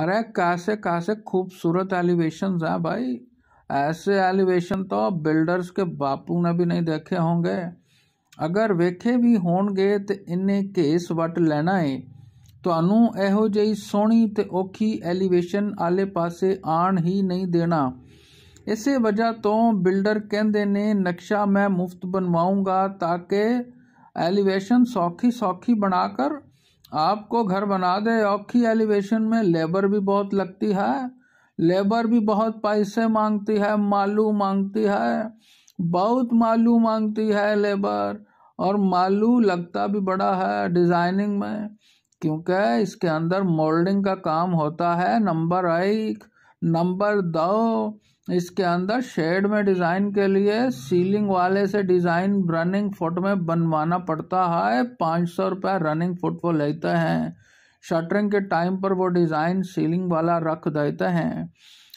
अरे कैसे कैसे खूबसूरत एलिवेशन है भाई ऐसे एलिवेशन तो बिल्डर्स के बापू ने भी नहीं देखे होंगे अगर वेखे भी होंगे तो इन्हें घेस वट लेना है तो जी सोनी तो औखी एलिवेशन आले पासे आन ही नहीं देना इस वजह तो बिल्डर कहते ने नक्शा मैं मुफ्त बनवाऊंगा ताकि एलिवेशन सौखी सौखी बनाकर आपको घर बना दे औखी एलिवेशन में लेबर भी बहुत लगती है लेबर भी बहुत पैसे मांगती है मालू मांगती है बहुत मालू मांगती है लेबर और मालू लगता भी बड़ा है डिज़ाइनिंग में क्योंकि इसके अंदर मोल्डिंग का काम होता है नंबर एक नंबर दो इसके अंदर शेड में डिज़ाइन के लिए सीलिंग वाले से डिज़ाइन रनिंग फुट में बनवाना पड़ता है पाँच सौ रुपये रनिंग फुट वो लेते हैं शटरिंग के टाइम पर वो डिज़ाइन सीलिंग वाला रख देते हैं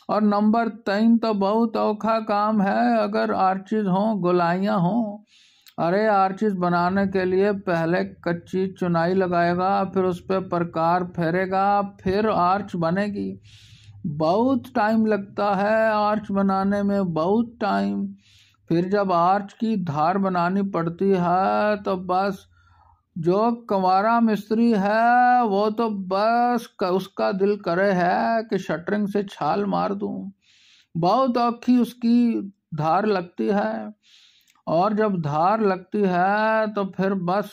और नंबर तीन तो बहुत औखा काम है अगर आर्चिज हों गोलाइयाँ हों अरे आर्चिज बनाने के लिए पहले कच्ची चुनाई लगाएगा फिर उस पर प्रकार फेरेगा फिर आर्च बनेगी बहुत टाइम लगता है आर्च बनाने में बहुत टाइम फिर जब आर्च की धार बनानी पड़ती है तो बस जो कंवारा मिस्त्री है वो तो बस उसका दिल करे है कि शटरिंग से छाल मार दूं बहुत औखी उसकी धार लगती है और जब धार लगती है तो फिर बस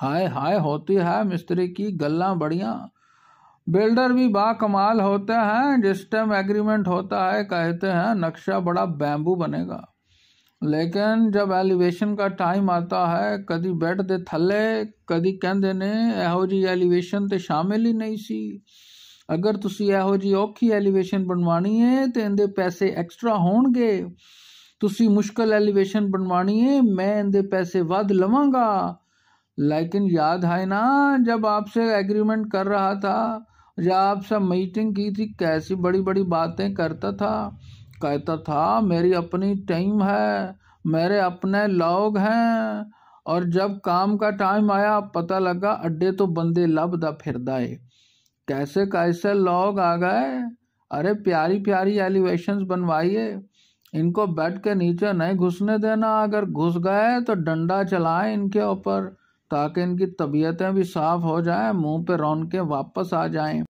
हाय हाय होती है मिस्त्री की गल्ला बढ़िया बिल्डर भी बा कमाल होते हैं जिस टाइम एग्रीमेंट होता है कहते हैं नक्शा बड़ा बैम्बू बनेगा लेकिन जब एलिवेशन का टाइम आता है कभी बैठते थले कभी कहते ने यहोजी एलिवेशन तो शामिल ही नहीं सी अगर तुम यहोजी औखी एलिवेशन बनवानी है तो इन पैसे एक्स्ट्रा हो गए तुम मुश्किल एलिवेशन बनवानी है मैं इन पैसे वाद लवागा लेकिन याद है ना जब आपसे एग्रीमेंट कर रहा था या आप सब मीटिंग की थी कैसी बड़ी बड़ी बातें करता था कहता था मेरी अपनी टीम है मेरे अपने लोग हैं और जब काम का टाइम आया पता लगा अड्डे तो बंदे लबदा फिरदा है कैसे कैसे लोग आ गए अरे प्यारी प्यारी एलिवेशंस बनवाइए इनको बेड के नीचे नहीं घुसने देना अगर घुस गए तो डंडा चलाएं इनके ऊपर ताकि इनकी तबीयतें भी साफ हो जाएं मुंह पे के वापस आ जाएं